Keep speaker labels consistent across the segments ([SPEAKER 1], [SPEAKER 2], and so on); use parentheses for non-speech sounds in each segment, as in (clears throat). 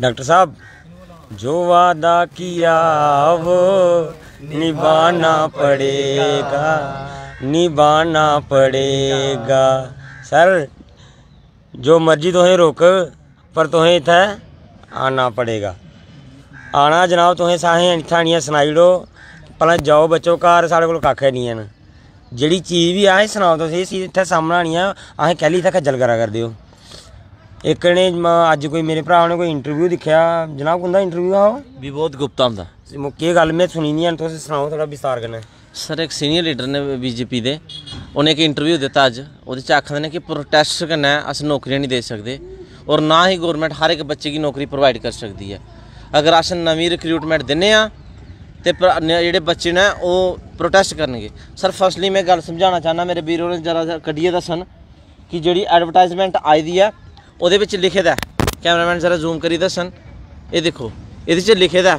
[SPEAKER 1] doctor साहब जो वादा किया वो निभाना पड़ेगा निभाना पड़ेगा सर जो मर्जी तो है रोक पर तो इत आना पड़ेगा आना जनाब तुसें साहें इत्थानियां सनाई ओड़ो भला जाओ बचो घर साढ़े कोल कक्ख नहीं है जी चीज़ बी असें सनाओ तुस सामने आनी है असें कैली इतना खज्जल करा कर ओ ਇੱਕ ਨੇ ਅੱਜ ਕੋਈ ਮੇਰੇ ਭਰਾ ਨੇ ਕੋਈ ਇੰਟਰਵਿਊ ਦਿਖਿਆ ਜਨਾਬ ਹੁੰਦਾ ਇੰਟਰਵਿਊ ਆ
[SPEAKER 2] ਵੀ ਬਹੁਤ ਗੁਪਤਾ ਹੁੰਦਾ
[SPEAKER 1] ਕੀ ਗੱਲ ਮੈਂ ਸੁਣੀ ਨਹੀਂ ਤੁਸੀਂ ਸੁਣਾਓ ਥੋੜਾ ਵਿਸਤਾਰ ਕਰਨਾ
[SPEAKER 2] ਸਰ ਇੱਕ ਸੀਨੀਅਰ ਲੀਡਰ ਨੇ ਬੀਜੇਪੀ ਦੇ ਉਹਨੇ ਇੱਕ ਇੰਟਰਵਿਊ ਦਿੱਤਾ ਅੱਜ ਉਹਦੇ ਚ ਆਖਦੇ ਨੇ ਕਿ ਪ੍ਰੋਟੈਸਟ ਕਰਨਾ ਅਸੀਂ ਨੌਕਰੀਆਂ ਨਹੀਂ ਦੇ ਸਕਦੇ ਔਰ ਨਾ ਹੀ ਗਵਰਨਮੈਂਟ ਹਰ ਇੱਕ ਬੱਚੇ ਦੀ ਨੌਕਰੀ ਪ੍ਰੋਵਾਈਡ ਕਰ ਸਕਦੀ ਹੈ ਅਗਰ ਅਸੀਂ ਨਵੀਂ ਰਿਕਰੂਟਮੈਂਟ ਦਿੰਨੇ ਆ ਤੇ ਜਿਹੜੇ ਬੱਚੇ ਨੇ ਉਹ ਪ੍ਰੋਟੈਸਟ ਕਰਨਗੇ ਸਰ ਫਸਟਲੀ ਮੈਂ ਗੱਲ ਸਮਝਾਉਣਾ ਚਾਹਨਾ ਮੇਰੇ ਵੀਰੋ ਨੇ ਜਰਾ ਕੱਢੀਏ ਦੱਸਣ ਕਿ ਜਿਹੜੀ ਐਡਵਰਟਾਈਜ਼ਮੈਂਟ ਆਈ ਦੀ ਹੈ ਉਹਦੇ ਵਿੱਚ ਲਿਖਿਆ ਦਾ ਕੈਮਰਾਮੈਨ ਜ਼ਰਾ ਜ਼ੂਮ ਕਰੀ ਦੱਸਣ ਇਹ ਦੇਖੋ ਇਹਦੇ 'ਚ ਲਿਖਿਆ ਦਾ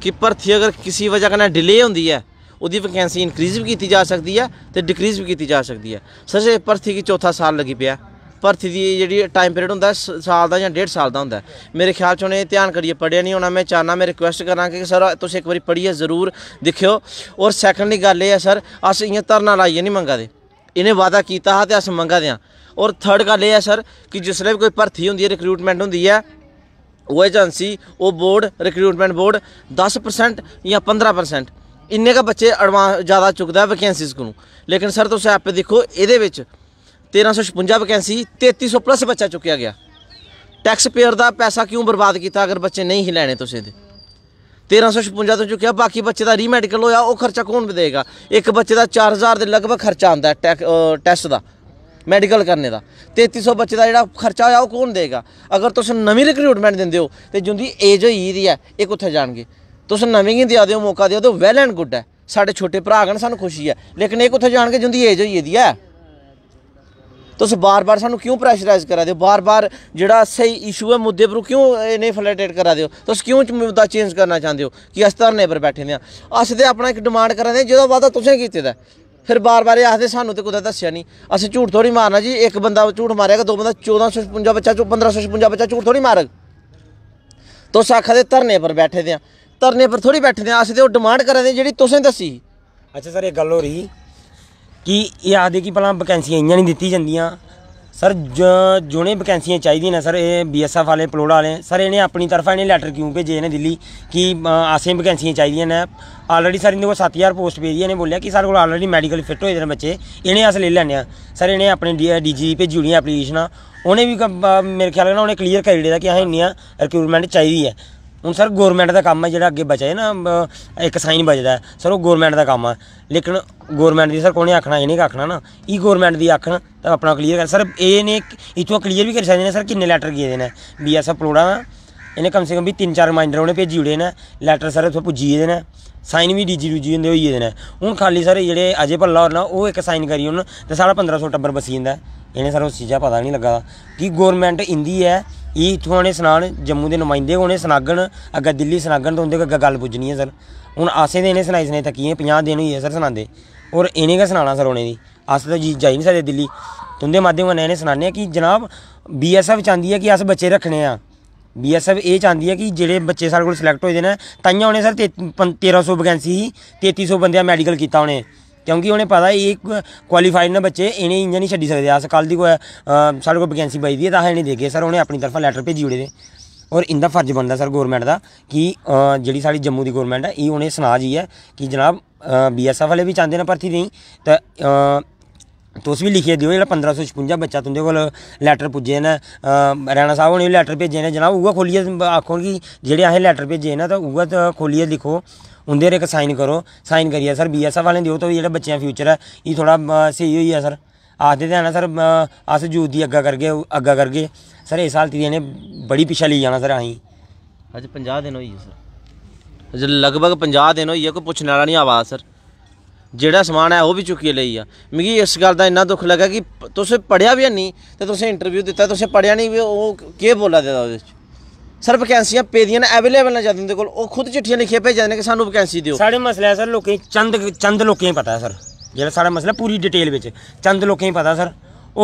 [SPEAKER 2] ਕਿ ਭਰਤੀ ਅਗਰ ਕਿਸੇ ਵਜ੍ਹਾ ਕਨਾ ਡਿਲੇ ਹੁੰਦੀ ਹੈ ਉਹਦੀ ਵੈਕੈਂਸੀ ਇਨਕਰੀਜ਼ ਵੀ ਕੀਤੀ ਜਾ ਸਕਦੀ ਹੈ ਤੇ ਡਿਕਰੀਜ਼ ਵੀ ਕੀਤੀ ਜਾ ਸਕਦੀ ਹੈ ਸਰ ਇਹ ਭਰਤੀ ਕੀ ਚੌਥਾ ਸਾਲ ਲੱਗੀ ਪਿਆ ਭਰਤੀ ਦੀ ਜਿਹੜੀ ਟਾਈਮ ਪੀਰੀਅਡ ਹੁੰਦਾ ਸਾਲ ਦਾ ਜਾਂ ਡੇਢ ਸਾਲ ਦਾ ਹੁੰਦਾ ਮੇਰੇ ਖਿਆਲ ਚ ਉਹਨੇ ਧਿਆਨ ਕਰੀਏ ਪੜਿਆ ਨਹੀਂ ਹੋਣਾ ਮੈਂ ਚਾਹਨਾ ਮੈਂ ਰਿਕੁਐਸਟ ਕਰਾਂਗਾ ਕਿ ਸਰ ਤੁਸੀਂ ਇੱਕ ਵਾਰੀ ਪੜ੍ਹੀਏ ਜ਼ਰੂਰ ਦੇਖਿਓ ਔਰ ਸੈਕੰਡਲੀ ਗੱਲ ਇਹ ਹੈ ਸਰ ਅਸੀਂ ਇਹ ਧਰਨਾ ਲਾਈਏ ਨਹੀਂ ਮੰਗਾ ਦੇ ਇਹਨੇ ਵਾਦਾ ਕੀਤਾ ਹਾਂ ਤੇ ਅਸੀਂ ਮੰਗਾ ਦਿਆਂ ਔਰ ਥਰਡ ਗੱਲ ਇਹ ਹੈ ਸਰ ਕਿ ਜਿਸ ਵੇਲੇ ਕੋਈ ਭਰਤੀ ਹੁੰਦੀ ਹੈ ਰਿਕਰੂਟਮੈਂਟ ਹੁੰਦੀ ਹੈ ਉਹ ਏਜੰਸੀ ਉਹ ਬੋਰਡ ਰਿਕਰੂਟਮੈਂਟ ਬੋਰਡ 10% ਜਾਂ 15% ਇੰਨੇ ਕਾ ਬੱਚੇ ਐਡਵਾਂਸ ਜ਼ਿਆਦਾ ਚੁੱਕਦਾ ਵੈਕੈਂਸੀਜ਼ ਨੂੰ ਲੇਕਿਨ ਸਰ ਤੁਸੀਂ ਆਪੇ ਦੇਖੋ ਇਹਦੇ ਵਿੱਚ 1356 ਵੈਕੈਂਸੀ 3300 ਪਲੱਸ ਬੱਚਾ ਚੁੱਕਿਆ ਗਿਆ ਟੈਕਸ ਪੇਅਰ ਦਾ ਪੈਸਾ ਕਿਉਂ ਬਰਬਾਦ ਕੀਤਾ ਅਗਰ ਬੱਚੇ ਨਹੀਂ ਹੀ ਲੈਣੇ ਤੁਸੀਂ ਦੇ 1356 ਤੋਂ ਚੁੱਕਿਆ ਬਾਕੀ ਬੱਚੇ ਦਾ ਰੀਮੈਡੀਕਲ ਹੋਇਆ ਉਹ ਖਰਚਾ ਕੌਣ ਦੇਵੇਗਾ ਇੱਕ ਬੱਚੇ ਦਾ 4000 ਦੇ ਲਗਭਗ ਖਰਚਾ ਆਉਂਦਾ ਟੈਸਟ ਦਾ ਮੈਡੀਕਲ ਕਰਨੇ ਦਾ 3300 ਬੱਚੇ ਦਾ ਜਿਹੜਾ ਖਰਚਾ ਹੋਇਆ ਉਹ ਕੌਣ ਦੇਗਾ ਅਗਰ ਤੁਸੀਂ ਨਵੀਂ ਰਿਕਰੂਟਮੈਂਟ ਦਿੰਦੇ ਹੋ ਤੇ ਜੁੰਦੀ ਏਜ ਹੋਈ ਦੀ ਹੈ ਇਹ ਕਿੱਥੇ ਜਾਣਗੇ ਤੁਸੀਂ ਨਵੀਂ ਹੀ ਦਿਆ ਦਿਓ ਮੌਕਾ ਦਿਓ ਤੇ ਵੈਲ ਐਂਡ ਗੁੱਡ ਹੈ ਸਾਡੇ ਛੋਟੇ ਭਰਾ ਗਣ ਸਾਨੂੰ ਖੁਸ਼ੀ ਹੈ ਲੇਕਿਨ ਇਹ ਕਿੱਥੇ ਜਾਣਗੇ ਜੁੰਦੀ ਏਜ ਹੋਈ ਦੀ ਹੈ ਤੁਸੀਂ ਬਾਰ-ਬਾਰ ਸਾਨੂੰ ਕਿਉਂ ਪ੍ਰੈਸ਼ਰਾਈਜ਼ ਕਰਾ ਦਿਓ ਬਾਰ-ਬਾਰ ਜਿਹੜਾ ਸਹੀ ਇਸ਼ੂ ਹੈ ਮੁੱਦੇ ਪਰ ਕਿਉਂ ਇਹਨੇ ਫਲੈਟੇਟ ਕਰਾ ਦਿਓ ਤੁਸੀਂ ਕਿਉਂ ਮੁੱਦਾ ਚੇਂਜ ਕਰਨਾ ਚਾਹੁੰਦੇ ਹੋ ਕਿ ਅਸਤਰ ਨੇ ਪਰ ਬੈਠੇ ਨੇ ਅਸੀਂ ਤੇ ਆਪਣਾ ਇੱਕ ਡਿਮਾਂਡ ਕਰਾਂਦੇ ਜਿਹਦਾ ਵਾਦਾ ਤੁਸੀਂ ਕੀਤੇ ਦਾ ਫਿਰ ਬਾਰ-ਬਾਰ ਇਹ ਆਖਦੇ ਸਾਨੂੰ ਤੇ ਕੁਦਾ ਦੱਸਿਆ ਨਹੀਂ ਅਸੀਂ ਝੂਠ ਥੋੜੀ ਮਾਰਨਾ ਜੀ ਇੱਕ ਬੰਦਾ ਝੂਠ ਮਾਰਿਆਗਾ ਦੋ ਬੰਦਾ 1456 ਬੱਚਾ 1556 ਬੱਚਾ ਝੂਠ ਥੋੜੀ ਮਾਰਗ ਤੋ ਸਾਖਾ ਦੇ ਧਰਨੇ ਪਰ ਬੈਠੇ ਦੇ ਆ ਧਰਨੇ ਪਰ ਥੋੜੀ ਬੈਠੇ ਦੇ ਆ ਅਸੀਂ ਤੇ ਉਹ ਡਿਮਾਂਡ ਰਹੇ ਨੇ ਜਿਹੜੀ ਤੁਸੀਂ ਦੱਸੀ ਅੱਛਾ ਸਰ ਇਹ ਗੱਲ ਹੋ ਰਹੀ
[SPEAKER 1] ਕਿ ਇਹ ਆਦੇ ਕੀ ਪਹਿਲਾਂ ਵੈਕੈਂਸੀਆਂ ਇੰਨੀਆਂ ਨਹੀਂ ਦਿੱਤੀ ਜਾਂਦੀਆਂ ਸਰ ਜੁਣੇ ਵੈਕੈਂਸੀਆਂ ਚਾਹੀਦੀਆਂ ਨੇ ਸਰ ਇਹ ਬੀਐਸਐਫ ਵਾਲੇ ਪਲੋੜਾ ਵਾਲੇ ਸਰ ਇਹਨੇ ਆਪਣੀ ਤਰਫਾ ਇਹਨੇ ਲੈਟਰ ਕਿਉਂ ਭੇਜੇ ਨੇ ਦਿੱਲੀ ਕਿ ਆਸੇ ਵੈਕੈਂਸੀਆਂ ਚਾਹੀਦੀਆਂ ਨੇ ਆਲਰੇਡੀ ਸਰ ਇਹਨਾਂ ਕੋਲ 7000 ਪੋਸਟ ਪਈ ਇਹਨੇ ਬੋਲਿਆ ਕਿ ਸਾਡੇ ਕੋਲ ਆਲਰੇਡੀ ਮੈਡੀਕਲ ਫਿੱਟ ਹੋਏ ਦੇ ਨੇ ਬੱਚੇ ਇਹਨੇ ਅਸ ਲੈ ਲੈਣੇ ਆ ਸਰ ਇਹਨੇ ਆਪਣੇ ਡੀਜੀ ਭੇਜੀ ਹੋਣੀ ਐਪਲੀਕੇਸ਼ਨਾਂ ਉਹਨੇ ਵੀ ਮੇਰੇ ਖਿਆਲ ਨਾਲ ਉਹਨੇ ਕਲੀਅਰ ਕਰ ਦਿੱਤਾ ਕਿ ਆਹ ਇੰਨੀਆਂ ਰਿਕਰੂਟਮੈਂਟ ਚਾਹੀਦੀ ਹੈ ਹੁਣ ਸਰ ਗਵਰਨਮੈਂਟ ਦਾ ਕੰਮ ਹੈ ਜਿਹੜਾ ਅੱਗੇ ਬਚਿਆ ਨਾ ਇੱਕ ਸਾਈਨ ਬਚਦਾ ਸਰ ਉਹ ਗਵਰਨਮੈਂਟ ਦਾ ਕੰਮ ਹੈ ਲੇਕਿਨ ਗਵਰਨਮੈਂਟ ਦੀ ਸਰ ਕੋਈ ਆਖਣਾ ਇਹ ਨਹੀਂ ਆਖਣਾ ਨਾ ਇਹ ਗਵਰਨਮੈਂਟ ਦੀ ਆਖਣ ਤਾਂ ਆਪਣਾ ਕਲੀਅਰ ਕਰ ਸਰ ਇਹ ਨੇ ਇਥੋਂ ਕਲੀਅਰ ਵੀ ਕਰ ਸਕਦੇ ਨੇ ਸਰ ਕਿੰਨੇ ਲੈਟਰ ਗਏ ਨੇ ਵੀ ਐਸਾ ਪਲੋੜਾ ਨਾ ਇਹਨੇ ਕਮ ਸੇ ਕਮ ਵੀ ਤਿੰਨ ਚਾਰ ਰਿਮਾਈਂਡਰ ਉਹਨੇ ਭੇਜੀ ਉੜੇ ਨੇ ਲੈਟਰ ਸਰ ਉੱਥੇ ਪੁੱਜੀ ਇਹਦੇ ਨੇ ਸਾਈਨ ਵੀ ਡੀਜੀ ਰੂਜੀ ਹੁੰਦੇ ਹੋਈ ਇਹਦੇ ਨੇ ਹੁਣ ਖਾਲੀ ਸਰ ਜਿਹੜੇ ਅਜੇ ਭੱਲਾ ਹੋਰ ਨਾ ਉਹ ਇੱਕ ਸਾਈਨ ਕਰੀ ਉਹਨਾਂ ਤੇ ਸਾਡਾ 1500 ਟੱਬਰ ਬਸੀ ਜਾਂਦਾ ਇਹਨੇ ਸਰ ਉਸ ਚੀਜ਼ਾਂ ਪਤਾ ਨਹੀਂ ਲੱਗਾ ਕਿ ਗਵਰਨਮੈਂਟ ਇੰਦੀ ਹੈ ਇਹ ਇਥੋਂ ਆਣੇ ਸੁਣਾਣ ਜੰਮੂ ਦੇ ਨੁਮਾਇੰਦੇ ਹੋਣੇ ਸੁਣਾਗਣ ਅੱਗਾ ਦਿੱਲੀ ਸੁਣਾਗਣ ਤੋਂ ਉਹਦੇ ਅੱਗਾ ਗੱਲ ਪੁੱਜਣੀ ਹੈ ਸਰ ਹੁਣ ਆਸੇ ਦੇ ਇਹਨੇ ਸੁਣਾਈ ਸੁਣੇ ਤਾਂ ਕੀ 50 ਦਿਨ ਹੋਈ ਹੈ ਸਰ ਸੁਣਾਉਂਦੇ ਔਰ ਇਹਨੇ ਕਾ ਸੁਣਾਣਾ ਸਰ ਉਹਨੇ ਦੀ ਅਸ ਤਾਂ ਜੀ ਜਾਈ ਨਹੀਂ ਸਾਡੇ ਦਿੱਲੀ ਤੁੰਦੇ ਮਾਧਿਅਮ ਨਾਲ ਇਹਨੇ ਸੁਣਾਣੇ ਕਿ ਜਨਾਬ ਬੀਐਸਐਫ ਚਾਹੁੰਦੀ ਹੈ ਕਿ ਅਸ ਬੱਚੇ ਰੱਖਣੇ ਆ ਬੀਐਸਐਫ ਇਹ ਚਾਹੁੰਦੀ ਹੈ ਕਿ ਜਿਹੜੇ ਬੱਚੇ ਸਾਡੇ ਕੋਲ ਸਿਲੈਕਟ ਹੋਏ ਦੇ ਨੇ ਤਾਈਆਂ ਹੋਣੇ ਸਰ 1300 ਵੈਕੈਂਸੀ 3300 ਬੰਦਿਆਂ ਮੈਡੀਕਲ ਕੀਤਾ ਹੋਣੇ ਕਿਉਂਕਿ ਉਹਨੇ ਪਤਾ ਇਹ ਕੁਆਲੀਫਾਈਡ ਨਾ ਬੱਚੇ ਇਹਨੇ ਇੰਜ ਨਹੀਂ ਛੱਡੀ ਸਕਦੇ ਆਸ ਕੱਲ ਦੀ ਕੋਈ ਸਾਡੇ ਕੋਲ ਵੈਕੈਂਸੀ ਬਈ ਦੀ ਤਾਂ ਹੈ ਨਹੀਂ ਦੇਗੇ ਸਰ ਉਹਨੇ ਆਪਣੀ ਤਰਫਾ ਲੈਟਰ ਭੇਜੀ ਉੜੇ ਨੇ ਔਰ ਇੰਦਾ ਫਰਜ਼ ਬਣਦਾ ਸਰ ਗਵਰਨਮੈਂਟ ਦਾ ਕਿ ਜਿਹੜੀ ਸਾਡੀ ਜੰਮੂ ਦੀ ਗਵਰਨਮੈਂਟ ਹੈ ਇਹ ਉਹਨੇ ਸੁਣਾ ਜੀ ਹੈ ਕਿ ਜਨਾਬ ਬੀਐਸਐਫ ਵਾਲੇ ਵੀ ਚਾਹੁੰਦੇ ਨੇ ਭਰਤੀ ਨਹੀਂ ਤਾਂ ਤੋਸ ਵੀ ਲਿਖਿਆ ਦਿਓ ਜਿਹੜਾ 1556 ਬੱਚਾ ਤੁੰਦੇ ਕੋਲ ਲੈਟਰ ਪੁੱਜੇ ਨੇ ਰੈਣਾ ਸਾਹਿਬ ਨੇ ਲੈਟਰ ਭੇਜੇ ਨੇ ਜਨਾਬ ਉਹ ਖੋਲੀਏ ਆਖੋ ਕਿ ਜਿਹੜੇ ਆਹ ਲੈਟਰ ਭੇਜੇ ਨੇ ਤਾਂ ਉਹ ਖੋਲੀਏ ਲਿਖੋ ਉਹਦੇ ਰੇ ਇੱਕ ਸਾਈਨ ਕਰੋ ਸਾਈਨ ਕਰੀਆ ਸਰ ਬੀਐਸਐਫ ਵਾਲੇ ਦਿਓ ਤਾਂ ਜਿਹੜਾ ਬੱਚਿਆਂ ਫਿਊਚਰ ਹੈ ਇਹ ਥੋੜਾ ਸਹੀ ਹੋਈ ਆ ਸਰ ਆਦੇ ਧਿਆਨ ਸਰ ਅਸ ਜੂਦ ਦੀ ਅੱਗਾ ਕਰ ਅੱਗਾ ਕਰ ਸਰ ਇਸ ਸਾਲ ਦੀ ਇਹਨੇ ਬੜੀ ਪਿਛਾ ਲਈ ਜਾਣਾ ਸਰ ਆਹੀਂ
[SPEAKER 2] ਅਜੇ 50 ਦਿਨ ਹੋਈ ਸਰ ਅਜੇ ਲਗਭਗ 50 ਦਿਨ ਹੋਈ ਹੈ ਕੋਈ ਪੁੱਛਣ ਵਾਲਾ ਨਹੀਂ ਆਵਾਜ਼ ਸਰ ਜਿਹੜਾ ਸਮਾਨ ਹੈ ਉਹ ਵੀ ਚੁੱਕੀ ਲਈ ਆ ਮਿਗੀ ਇਸ ਗੱਲ ਦਾ ਇੰਨਾ ਦੁੱਖ ਲੱਗਾ ਕਿ ਤੁਸੀਂ ਪੜਿਆ ਵੀ ਨਹੀਂ ਤੇ ਤੁਸੀਂ ਇੰਟਰਵਿਊ ਦਿੱਤਾ ਤੁਸੀਂ ਪੜਿਆ ਨਹੀਂ ਉਹ ਕੀ ਬੋਲਾ ਦਿੰਦਾ ਉਹਦੇ ਵਿੱਚ ਸਰ ਵਕੈਂਸੀਆਂ ਪੇਦੀਆਂ ਨੇ ਅਵੇਲੇਬਲ ਨਾ ਜਾਂਦੇ ਦੇ ਕੋਲ ਉਹ ਖੁਦ ਚਿੱਠੀਆਂ ਲਿਖੀਆਂ
[SPEAKER 1] ਭੇਜਦੇ ਨੇ ਕਿ ਸਾਨੂੰ ਵੈਕੈਂਸੀ ਦਿਓ ਸਾਡੇ ਮਸਲੇ ਸਰ ਲੋਕੀ ਚੰਦ ਚੰਦ ਲੋਕਾਂ ਪਤਾ ਹੈ ਸਰ ਜਿਹੜਾ ਸਾਡਾ ਮਸਲਾ ਪੂਰੀ ਡਿਟੇਲ ਵਿੱਚ ਚੰਦ ਲੋਕਾਂ ਪਤਾ ਸਰ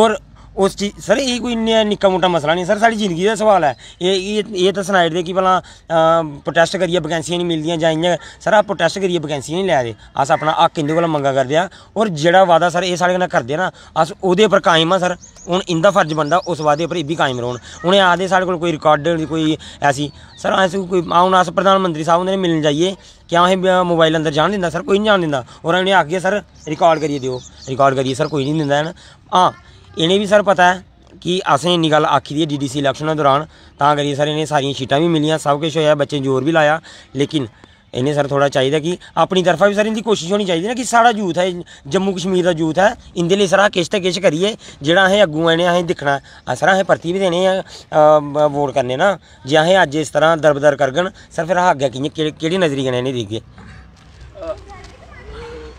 [SPEAKER 1] ਔਰ ਉਸ ਚੀ ਸਰ ਇਹ ਕੋਈ ਨਿੱਕਾ ਮੋਟਾ ਮਸਲਾ ਨਹੀਂ ਸਰ ਸਾਡੀ ਜ਼ਿੰਦਗੀ ਦਾ ਸਵਾਲ ਹੈ ਇਹ ਇਹ ਤਾਂ ਸਨਾਈਡ ਦੇ ਕੀ ਭਲਾ ਪ੍ਰੋਟੈਸਟ ਕਰੀਏ ਵੈਕੈਂਸੀਆਂ ਨਹੀਂ ਮਿਲਦੀਆਂ ਜਾਂ ਇੰਨਾ ਸਰ ਆ ਪ੍ਰੋਟੈਸਟ ਕਰੀਏ ਵੈਕੈਂਸੀਆਂ ਨਹੀਂ ਲੈ ਰਹੇ ਅਸ ਆਪਣਾ ਹੱਕ ਇਹਦੇ ਕੋਲ ਮੰਗਾ ਕਰਦੇ ਆ ਔਰ ਜਿਹੜਾ ਵਾਦਾ ਸਰ ਇਹ ਸਾਡੇ ਨਾਲ ਕਰਦੇ ਨਾ ਅਸ ਉਹਦੇ ਉੱਪਰ ਕਾਇਮ ਆ ਸਰ ਹੁਣ ਇੰਦਾ ਫਰਜ਼ ਬਣਦਾ ਉਸ ਵਾਦੇ ਉੱਪਰ ਇਹ ਵੀ ਕਾਇਮ ਰਹਿਣ ਉਹਨੇ ਆਦੇ ਸਾਡੇ ਕੋਲ ਕੋਈ ਰਿਕਾਰਡ ਕੋਈ ਐਸੀ ਸਰ ਐਸ ਕੋਈ ਆਉਣ ਆਸ ਪ੍ਰਧਾਨ ਮੰਤਰੀ ਸਾਹਿਬ ਉਹਨਾਂ ਨੇ ਮਿਲਣ ਜਾਈਏ ਕਿਆ ਇਹ ਮੋਬਾਈਲ ਅੰਦਰ ਜਾਣ ਦਿੰਦਾ ਸਰ ਕੋਈ ਨਹੀਂ ਜਾਣ ਦਿੰਦਾ ਔਰ ਉਹਨੇ ਆਖਿਆ ਸਰ ਰਿਕਾਰਡ ਕਰੀਏ ਦਿਓ ਰਿਕਾਰਡ ਕਰੀਏ ਸਰ ਕੋਈ ਨਹੀਂ ਦਿੰਦਾ ਹਾਂ ਇਹਨੇ ਵੀ ਸਰ ਪਤਾ ਹੈ ਕਿ ਅਸੀਂ ਇੰਨੀ ਗੱਲ ਆਖੀ ਦੀ ਹੈ ਡੀਡੀਸੀ ਇਲੈਕਸ਼ਨਾਂ ਦੌਰਾਨ ਤਾਂ ਕਰੀ ਸਰ ਇਹਨੇ ਸਾਰੀਆਂ ਸ਼ੀਟਾਂ ਵੀ ਮਿਲੀਆਂ ਸਭ ਕੁਝ ਹੋਇਆ ਬੱਚੇ ਜ਼ੋਰ ਵੀ ਲਾਇਆ ਲੇਕਿਨ ਇਹਨੇ ਸਰ ਥੋੜਾ ਚਾਹੀਦਾ ਕਿ ਆਪਣੀ ਤਰਫਾ ਵੀ ਸਰ ਇਹਦੀ ਕੋਸ਼ਿਸ਼ ਹੋਣੀ ਚਾਹੀਦੀ ਨਾ ਕਿ ਸਾਡਾ ਯੂਥ ਹੈ ਜੰਮੂ ਕਸ਼ਮੀਰ ਦਾ ਯੂਥ ਹੈ ਇਹਦੇ ਲਈ ਸਰ ਆ ਕਿਸ਼ਤ ਕਿਸ਼ ਕਰੀਏ ਜਿਹੜਾ ਅਸੀਂ ਅੱਗੂ ਆਣੇ ਅਸੀਂ ਆ ਸਰ ਅਸੀਂ ਭਰਤੀ ਵੀ ਦੇਣੇ ਆ ਵੋਟ ਕਰਨੇ ਨਾ ਜੇ ਅਸੀਂ ਅੱਜ ਇਸ ਤਰ੍ਹਾਂ ਦਰਬਦਰ ਕਰਗਣ ਸਰ ਫਿਰ ਆ ਅੱਗੇ ਕਿਹੜੀ ਨਜ਼ਰੀਆਂ
[SPEAKER 3] ਗਣੇ ਨਹੀਂ ਦੇਗੇ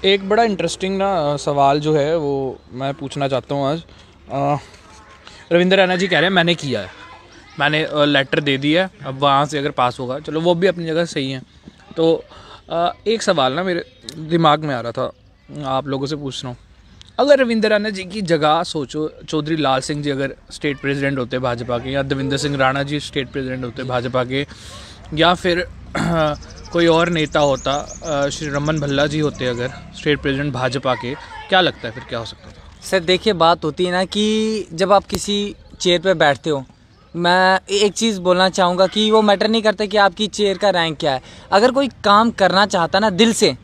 [SPEAKER 3] एक बड़ा इंटरेस्टिंग ना सवाल जो है वो मैं पूछना चाहता हूँ आज रविंद्र रैना जी कह रहे हैं मैंने किया है मैंने लेटर दे दिया है अब वहाँ से अगर पास होगा चलो वो भी अपनी जगह सही है तो आ, एक सवाल ना मेरे दिमाग में आ रहा था आप लोगों से पूछ रहा हूँ अगर रविंद्र राणा जी की जगह सोचो चौधरी लाल सिंह जी अगर स्टेट प्रेसिडेंट होते भाजपा के या दविंदर सिंह राणा जी स्टेट प्रेसिडेंट होते भाजपा के या फिर (clears throat) कोई और नेता होता श्री रमन भल्ला जी होते अगर स्टेट प्रेसिडेंट भाजपा के क्या लगता है फिर क्या हो सकता था सर देखिए बात होती है ना कि जब आप किसी चेयर पर बैठते हो
[SPEAKER 4] मैं एक चीज़ बोलना चाहूँगा कि वो मैटर नहीं करता कि आपकी चेयर का रैंक क्या है अगर कोई काम करना चाहता ना दिल से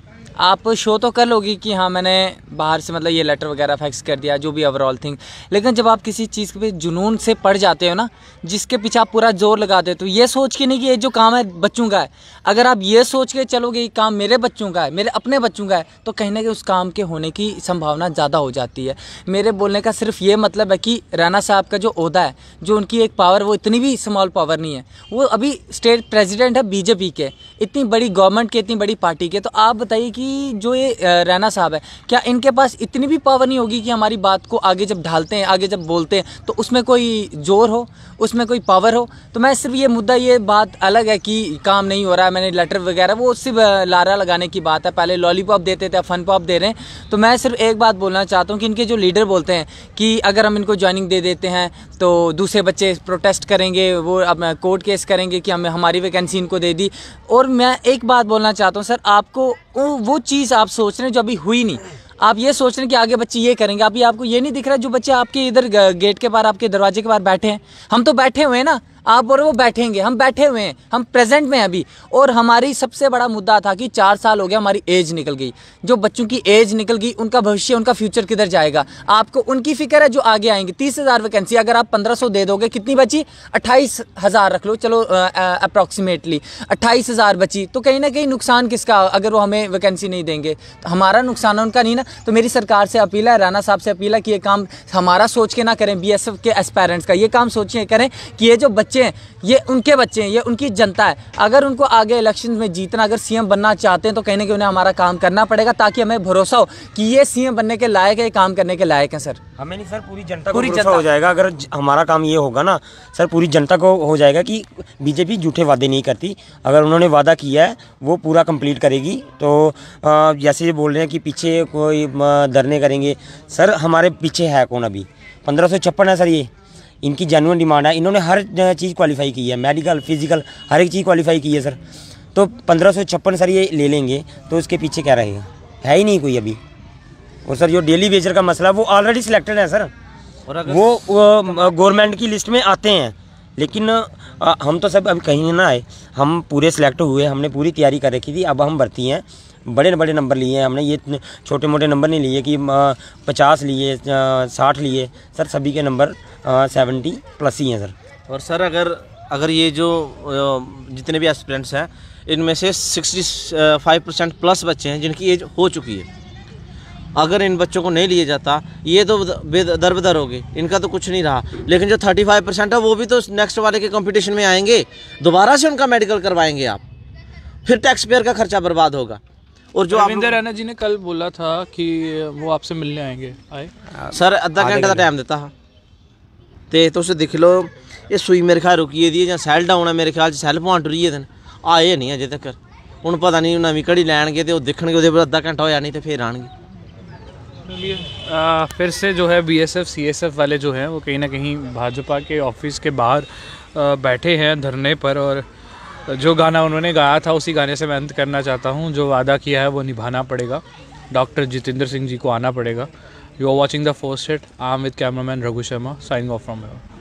[SPEAKER 4] आप शो तो कर लोगे कि हाँ मैंने बाहर से मतलब ये लेटर वगैरह फैक्स कर दिया जो भी ओवरऑल थिंग लेकिन जब आप किसी चीज़ के पे जुनून से पड़ जाते हो ना जिसके पीछे आप पूरा जोर लगाते हो तो ये सोच के नहीं कि ये जो काम है बच्चों का है अगर आप ये सोच के चलोगे ये काम मेरे बच्चों का है मेरे अपने बच्चों का है तो कहीं ना उस काम के होने की संभावना ज़्यादा हो जाती है मेरे बोलने का सिर्फ ये मतलब है कि राना साहब का जो अहदा है जो उनकी एक पावर वो इतनी भी स्मॉल पावर नहीं है वो अभी स्टेट प्रेजिडेंट है बीजेपी के इतनी बड़ी गवर्नमेंट के इतनी बड़ी पार्टी के तो आप बताइए कि जो ये रैना साहब है क्या इनके पास इतनी भी पावर नहीं होगी कि हमारी बात को आगे जब ढालते हैं आगे जब बोलते हैं तो उसमें कोई जोर हो उसमें कोई पावर हो तो मैं सिर्फ ये मुद्दा ये बात अलग है कि काम नहीं हो रहा है मैंने लेटर वगैरह वो सिर्फ लारा लगाने की बात है पहले लॉलीपॉप देते थे फन पॉप दे रहे हैं तो मैं सिर्फ एक बात बोलना चाहता हूँ कि इनके जो लीडर बोलते हैं कि अगर हम इनको ज्वाइनिंग दे देते हैं तो दूसरे बच्चे प्रोटेस्ट करेंगे वो अब कोर्ट केस करेंगे कि हमें हमारी वैकेंसी इनको दे दी और मैं एक बात बोलना चाहता हूँ सर आपको वो चीज़ आप सोच रहे हैं जो अभी हुई नहीं आप ये सोच रहे हैं कि आगे बच्चे ये करेंगे अभी आपको ये नहीं दिख रहा जो बच्चे आपके इधर गेट के बाहर आपके दरवाजे के बाहर बैठे हैं हम तो बैठे हुए हैं ना आप और वो बैठेंगे हम बैठे हुए हैं हम प्रेजेंट में हैं अभी और हमारी सबसे बड़ा मुद्दा था कि चार साल हो गया हमारी एज निकल गई जो बच्चों की एज निकल गई उनका भविष्य उनका फ्यूचर किधर जाएगा आपको उनकी फिक्र है जो आगे आएंगे तीस हज़ार वैकेंसी अगर आप पंद्रह सौ दे दोगे कितनी बची अट्ठाईस हज़ार रख लो चलो अप्रॉक्सीमेटली अट्ठाईस हज़ार बची तो कहीं ना कहीं नुकसान किसका अगर वो हमें वैकेंसी नहीं देंगे तो हमारा नुकसान उनका नहीं ना तो मेरी सरकार से अपील है राना साहब से अपील है कि ये काम हमारा सोच के ना करें बी के एस्पेरेंट्स का ये काम सोचिए करें कि ये जो बच्चे बच्चे हैं ये उनके बच्चे हैं ये उनकी जनता है अगर उनको आगे इलेक्शन में जीतना अगर सीएम बनना चाहते हैं तो कहने के उन्हें हमारा काम करना पड़ेगा ताकि हमें भरोसा हो कि ये सीएम बनने के लायक है काम करने के लायक है सर हमें नहीं सर पूरी जनता पूरी जनता हो
[SPEAKER 1] जाएगा अगर हमारा काम ये होगा ना सर पूरी जनता को हो जाएगा कि बीजेपी झूठे वादे नहीं करती अगर उन्होंने वादा किया है वो पूरा कंप्लीट करेगी तो जैसे बोल रहे हैं कि पीछे कोई धरने करेंगे सर हमारे पीछे है कौन अभी पंद्रह सौ छप्पन है सर ये इनकी जेनुअन डिमांड है इन्होंने हर चीज़ क्वालिफाई की है मेडिकल फिजिकल हर एक चीज़ क्वालिफाई की है सर तो पंद्रह सौ छप्पन सर ये ले लेंगे तो उसके पीछे क्या रहेगा है ही नहीं कोई अभी और सर जो डेली वेजर का मसला वो ऑलरेडी सिलेक्टेड है सर और अगर वो, गवर्नमेंट की लिस्ट में आते हैं लेकिन आ, हम तो सब अभी कहीं ना आए हम पूरे सिलेक्ट हुए हमने पूरी तैयारी कर रखी थी अब हम भर्ती हैं बड़े बड़े नंबर लिए हैं हमने ये छोटे मोटे नंबर नहीं लिए कि पचास लिए साठ लिए सर सभी के नंबर सेवेंटी प्लस ही हैं सर
[SPEAKER 2] और सर अगर अगर ये जो जितने भी एस्पिरेंट्स हैं इनमें से सिक्सटी फाइव परसेंट प्लस बच्चे हैं जिनकी एज हो चुकी है अगर इन बच्चों को नहीं लिया जाता ये तो दर बदर हो गए इनका तो कुछ नहीं रहा लेकिन जो थर्टी फाइव परसेंट है वो भी तो नेक्स्ट वाले के कंपटीशन में आएंगे दोबारा से उनका मेडिकल करवाएंगे आप फिर टैक्स पेयर का खर्चा बर्बाद होगा और जो रविंदर रैना
[SPEAKER 3] जी ने कल बोला था कि वो आपसे मिलने आएंगे आए सर अद्धा घंटे का
[SPEAKER 2] टाइम दिता हा ते तुम दिक्खी लो ये सुई मेरे ख्याल रुकी दी ऐ सैल डाउन है मेरे ख्याल च सैल पॉइंट रुकी गेदे आए नहीं अजें तक हूँ पता नहीं नवी घड़ी लैन गए तो दिक्खनगे ओह्दे अद्धा घंटा होया नहीं तो फिर आएंगे
[SPEAKER 3] आ, फिर से जो है बीएसएफ सीएसएफ वाले जो हैं वो कहीं ना कहीं भाजपा के ऑफिस के बाहर बैठे हैं धरने पर और जो गाना उन्होंने गाया था उसी गाने से मैं अंत करना चाहता हूँ जो वादा किया है वो निभाना पड़ेगा डॉक्टर जितेंद्र सिंह जी को आना पड़ेगा you are watching the first hate I'm with cameraman Raghu Sharma signing off from